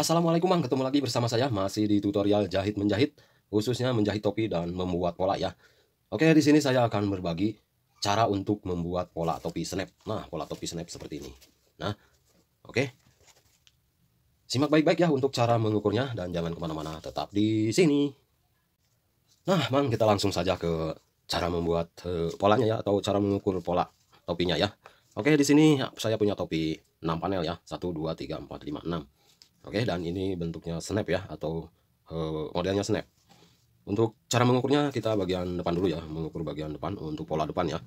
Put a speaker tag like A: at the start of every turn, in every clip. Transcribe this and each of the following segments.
A: Assalamualaikum Mang, ketemu lagi bersama saya masih di tutorial jahit menjahit, khususnya menjahit topi dan membuat pola ya. Oke, di sini saya akan berbagi cara untuk membuat pola topi snap. Nah, pola topi snap seperti ini. Nah, oke. Simak baik-baik ya untuk cara mengukurnya dan jangan kemana-mana, tetap di sini. Nah, Mang, kita langsung saja ke cara membuat uh, polanya ya, atau cara mengukur pola topinya ya. Oke, di sini saya punya topi 6 panel ya. 1, 2, 3, 4, 5, 6. Oke, dan ini bentuknya snap ya atau uh, modelnya snap. Untuk cara mengukurnya kita bagian depan dulu ya, mengukur bagian depan untuk pola depan ya.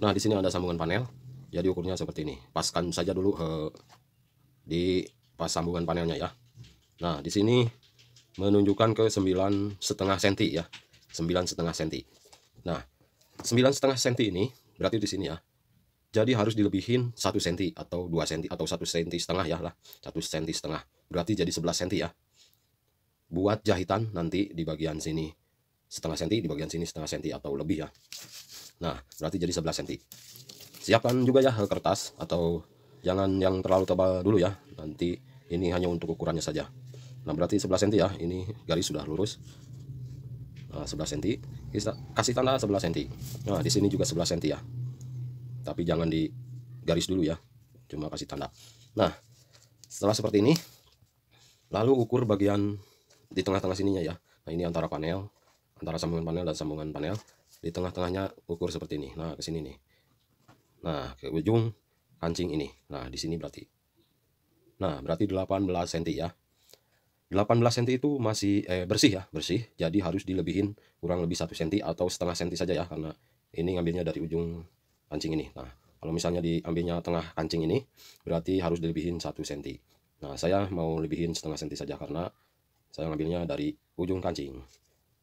A: Nah, di sini ada sambungan panel. Jadi ya, ukurnya seperti ini. Paskan saja dulu uh, di pas sambungan panelnya ya. Nah, di sini menunjukkan ke sembilan setengah senti ya. Sembilan setengah senti. Nah, sembilan setengah senti ini berarti di sini ya jadi harus dilebihin satu senti atau dua senti atau satu senti setengah ya lah satu senti setengah berarti jadi 11 senti ya buat jahitan nanti di bagian sini setengah senti di bagian sini setengah senti atau lebih ya nah berarti jadi 11 senti siapkan juga ya kertas atau jangan yang terlalu tebal dulu ya nanti ini hanya untuk ukurannya saja nah berarti 11 senti ya ini garis sudah lurus nah, 11 senti kasih tanda 11 senti nah di sini juga 11 senti ya tapi jangan di garis dulu ya cuma kasih tanda nah setelah seperti ini lalu ukur bagian di tengah-tengah sininya ya nah ini antara panel antara sambungan panel dan sambungan panel di tengah-tengahnya ukur seperti ini nah ke sini nih nah ke ujung kancing ini nah di sini berarti nah berarti 18 cm ya 18 cm itu masih eh, bersih ya bersih jadi harus dilebihin kurang lebih satu cm atau setengah cm saja ya karena ini ngambilnya dari ujung kancing ini nah kalau misalnya diambilnya tengah kancing ini berarti harus dilebihin 1 cm nah saya mau lebihin setengah senti saja karena saya ngambilnya dari ujung kancing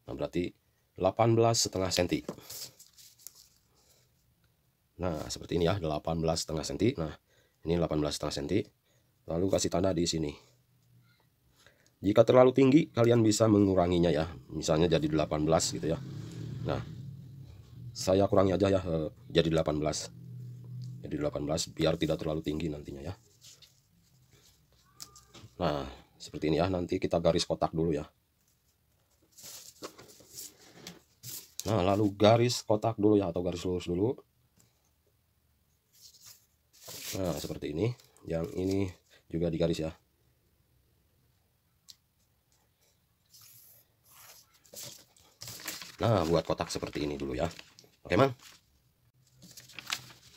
A: nah berarti 18 setengah senti nah seperti ini ya 18 setengah senti nah ini 18 setengah senti lalu kasih tanda di sini jika terlalu tinggi kalian bisa menguranginya ya misalnya jadi 18 gitu ya nah saya kurangi aja ya eh, jadi 18 jadi 18 biar tidak terlalu tinggi nantinya ya nah seperti ini ya nanti kita garis kotak dulu ya nah lalu garis kotak dulu ya atau garis lurus dulu nah seperti ini yang ini juga digaris ya Nah, buat kotak seperti ini dulu ya. Oke, Mang.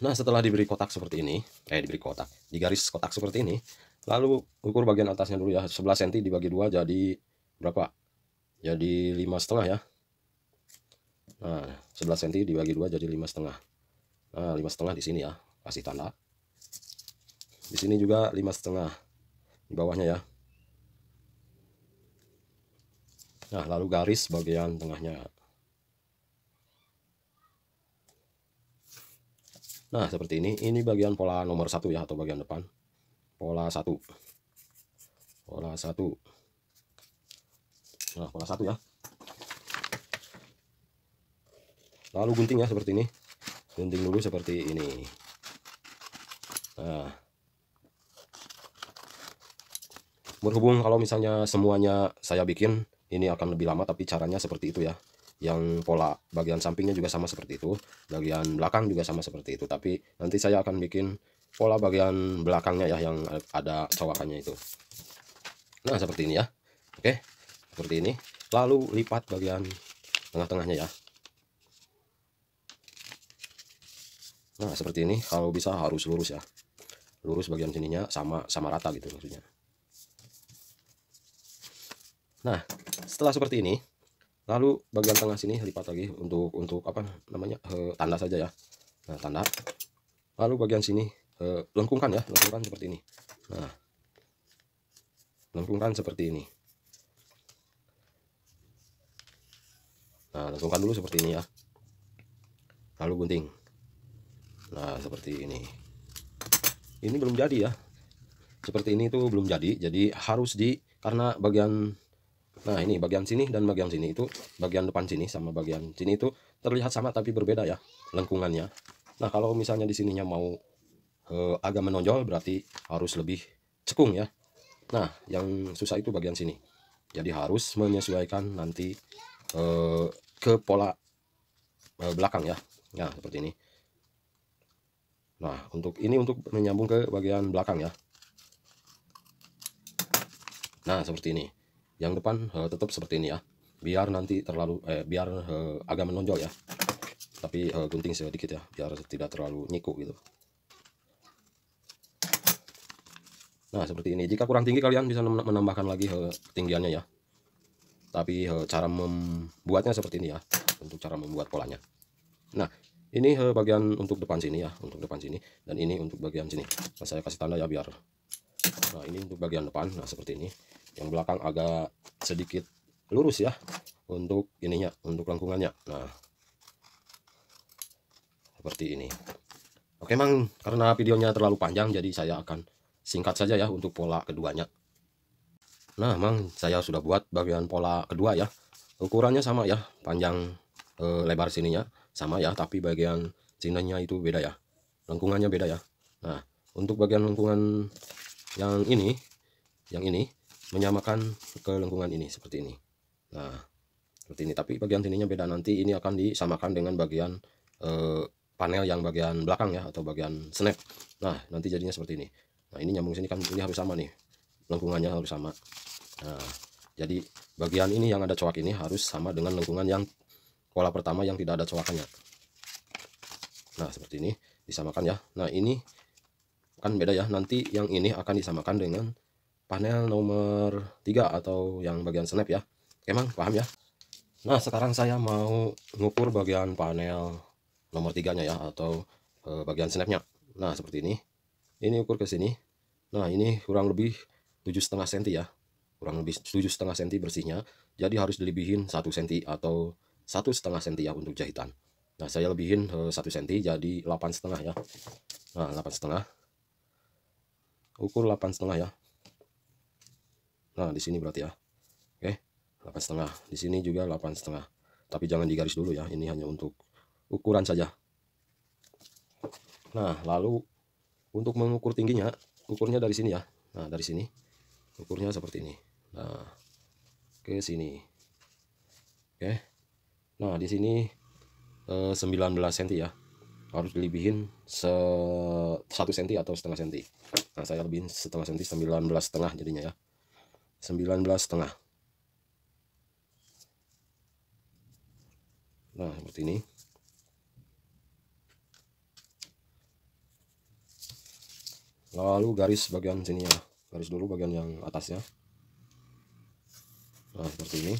A: Nah, setelah diberi kotak seperti ini, eh diberi kotak, digaris kotak seperti ini, lalu ukur bagian atasnya dulu ya, 11 cm dibagi dua jadi berapa? Jadi lima setengah ya. Nah, 11 cm dibagi dua jadi lima setengah. Nah, lima setengah di sini ya, kasih tanda. Di sini juga lima setengah di bawahnya ya. Nah, lalu garis bagian tengahnya. Nah, seperti ini. Ini bagian pola nomor satu ya, atau bagian depan. Pola satu. Pola satu. Nah, pola satu ya. Lalu gunting ya, seperti ini. Gunting dulu seperti ini. Nah. Berhubung kalau misalnya semuanya saya bikin, ini akan lebih lama, tapi caranya seperti itu ya yang pola bagian sampingnya juga sama seperti itu bagian belakang juga sama seperti itu tapi nanti saya akan bikin pola bagian belakangnya ya yang ada cowakannya itu nah seperti ini ya oke seperti ini lalu lipat bagian tengah-tengahnya ya nah seperti ini kalau bisa harus lurus ya lurus bagian sininya sama sama rata gitu maksudnya nah setelah seperti ini lalu bagian tengah sini lipat lagi untuk untuk apa namanya eh, tanda saja ya nah tanda lalu bagian sini eh, lengkungkan ya lengkungkan seperti ini nah lengkungkan seperti ini nah lengkungkan dulu seperti ini ya lalu gunting nah seperti ini ini belum jadi ya seperti ini itu belum jadi jadi harus di karena bagian Nah ini bagian sini dan bagian sini itu bagian depan sini sama bagian sini itu terlihat sama tapi berbeda ya lengkungannya. Nah kalau misalnya di sininya mau eh, agak menonjol berarti harus lebih cekung ya. Nah yang susah itu bagian sini. Jadi harus menyesuaikan nanti eh, ke pola eh, belakang ya. Nah seperti ini. Nah untuk ini untuk menyambung ke bagian belakang ya. Nah seperti ini yang depan uh, tetap seperti ini ya biar nanti terlalu eh, biar uh, agak menonjol ya tapi uh, gunting sedikit ya biar tidak terlalu nyiku gitu nah seperti ini jika kurang tinggi kalian bisa menambahkan lagi uh, ketinggiannya ya tapi uh, cara membuatnya seperti ini ya untuk cara membuat polanya nah ini uh, bagian untuk depan sini ya untuk depan sini dan ini untuk bagian sini nah, saya kasih tanda ya biar nah ini untuk bagian depan nah seperti ini yang belakang agak sedikit lurus ya untuk ininya untuk lengkungannya nah seperti ini oke mang karena videonya terlalu panjang jadi saya akan singkat saja ya untuk pola keduanya nah mang saya sudah buat bagian pola kedua ya ukurannya sama ya panjang e, lebar sininya sama ya tapi bagian sininya itu beda ya lengkungannya beda ya nah untuk bagian lengkungan yang ini yang ini menyamakan ke lengkungan ini seperti ini nah seperti ini tapi bagian sininya beda nanti ini akan disamakan dengan bagian eh, panel yang bagian belakang ya atau bagian snap nah nanti jadinya seperti ini nah ini nyambung sini kan ini harus sama nih lengkungannya harus sama nah jadi bagian ini yang ada coak ini harus sama dengan lengkungan yang pola pertama yang tidak ada coakannya nah seperti ini disamakan ya nah ini kan beda ya nanti yang ini akan disamakan dengan panel nomor 3 atau yang bagian snap ya emang paham ya nah sekarang saya mau ngukur bagian panel nomor 3 nya ya atau e, bagian snapnya nah seperti ini ini ukur ke sini nah ini kurang lebih tujuh setengah senti ya kurang lebih tujuh setengah senti bersihnya jadi harus dilebihin satu senti atau satu setengah senti ya untuk jahitan Nah, saya lebihin eh, satu senti jadi delapan setengah ya. Nah, delapan setengah. Ukur delapan setengah ya nah di sini berarti ya oke delapan setengah di sini juga delapan setengah tapi jangan digaris dulu ya ini hanya untuk ukuran saja nah lalu untuk mengukur tingginya ukurnya dari sini ya nah dari sini ukurnya seperti ini nah ke sini oke nah di sini eh, 19 cm ya harus dilebihin se 1 cm atau setengah cm nah saya lebihin setengah cm 19 setengah jadinya ya 19 setengah nah seperti ini lalu garis bagian sini ya garis dulu bagian yang atasnya nah seperti ini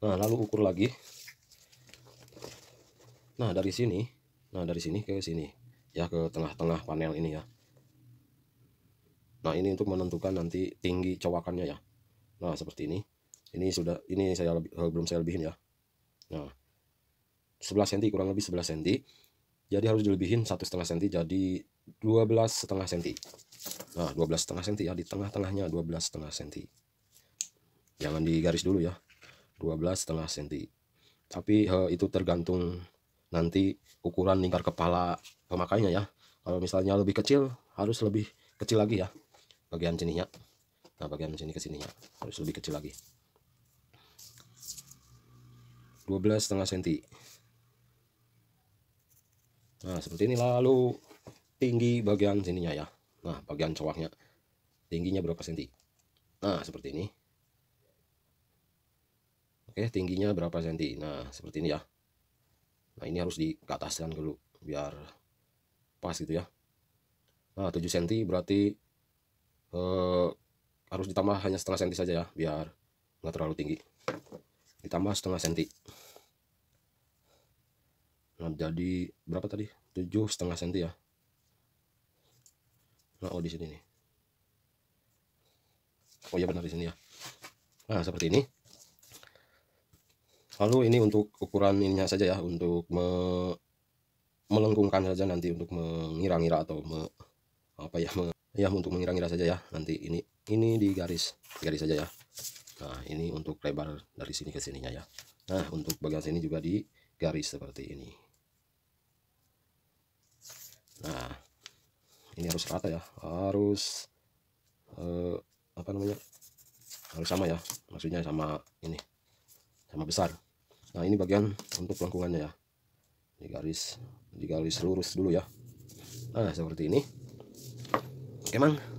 A: nah lalu ukur lagi nah dari sini nah dari sini ke sini ya ke tengah-tengah panel ini ya Nah, ini untuk menentukan nanti tinggi cowakannya ya. Nah, seperti ini. Ini sudah ini saya lebih, eh, belum saya lebihin ya. Nah, 11 cm kurang lebih 11 cm. Jadi harus dilebihin satu setengah cm jadi belas setengah cm. Nah, belas setengah cm ya di tengah-tengahnya belas setengah cm. Jangan digaris dulu ya. belas setengah cm. Tapi he, eh, itu tergantung nanti ukuran lingkar kepala pemakainya ya. Kalau misalnya lebih kecil harus lebih kecil lagi ya bagian sininya nah bagian sini ke sini sininya harus lebih kecil lagi 12 setengah senti nah seperti ini lalu tinggi bagian sininya ya nah bagian cowoknya tingginya berapa senti nah seperti ini oke tingginya berapa senti nah seperti ini ya nah ini harus di ke dikataskan dulu biar pas gitu ya nah 7 senti berarti uh, harus ditambah hanya setengah senti saja ya biar nggak terlalu tinggi ditambah setengah senti nah jadi berapa tadi tujuh setengah senti ya nah oh di sini nih oh ya benar di sini ya nah seperti ini lalu ini untuk ukuran ininya saja ya untuk me melengkungkan saja nanti untuk mengira-ngira atau me, apa ya me, ya untuk mengira-ngira saja ya nanti ini ini di garis garis saja ya nah ini untuk lebar dari sini ke sininya ya nah untuk bagian sini juga di garis seperti ini nah ini harus rata ya harus eh, apa namanya harus sama ya maksudnya sama ini sama besar nah ini bagian untuk lengkungannya ya di garis di garis lurus dulu ya nah seperti ini emang